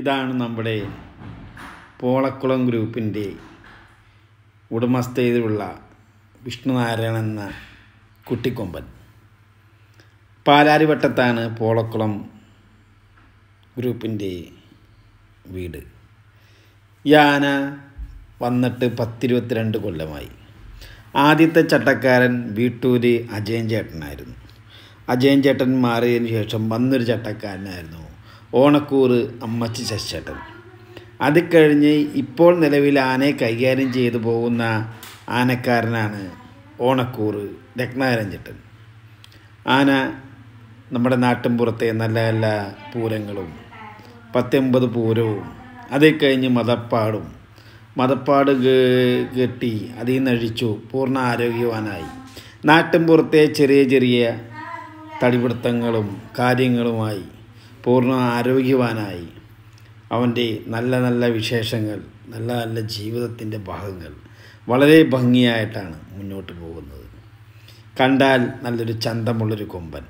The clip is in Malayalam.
ഇതാണ് നമ്മുടെ പോളക്കുളം ഗ്രൂപ്പിൻ്റെ ഉടമസ്ഥയിലുള്ള വിഷ്ണുനാരായണൻ എന്ന കുട്ടിക്കൊമ്പൻ പാലാരിവട്ടത്താണ് പോളക്കുളം ഗ്രൂപ്പിൻ്റെ വീട് യാന വന്നിട്ട് പത്തിരുപത്തിരണ്ട് കൊല്ലമായി ആദ്യത്തെ ചട്ടക്കാരൻ വീട്ടൂര് അജയൻ ചേട്ടനായിരുന്നു അജയൻ ചേട്ടൻ മാറിയതിന് ശേഷം വന്നൊരു ചട്ടക്കാരനായിരുന്നു ഓണക്കൂറ് അമ്മച്ചി ശശിച്ചേട്ടൻ അത് കഴിഞ്ഞ് ഇപ്പോൾ നിലവിൽ ആനയെ കൈകാര്യം ചെയ്തു പോകുന്ന ആനക്കാരനാണ് ഓണക്കൂറ് രത്നാരഞ്ചിട്ടൻ ആന നമ്മുടെ നാട്ടിൻപുറത്തെ നല്ല നല്ല പൂരങ്ങളും പത്തൊമ്പത് പൂരവും അത് കഴിഞ്ഞ് മതപ്പാടും മതപ്പാട് കെട്ടി അതിൽ നിന്നഴിച്ചു പൂർണ്ണ ആരോഗ്യവാനായി നാട്ടിൻപുറത്തെ ചെറിയ ചെറിയ തടിപിടുത്തങ്ങളും കാര്യങ്ങളുമായി പൂർണ്ണ ആരോഗ്യവാനായി അവൻ്റെ നല്ല നല്ല വിശേഷങ്ങൾ നല്ല നല്ല ജീവിതത്തിൻ്റെ ഭാഗങ്ങൾ വളരെ ഭംഗിയായിട്ടാണ് മുന്നോട്ട് പോകുന്നത് കണ്ടാൽ നല്ലൊരു ചന്തമുള്ളൊരു കൊമ്പൻ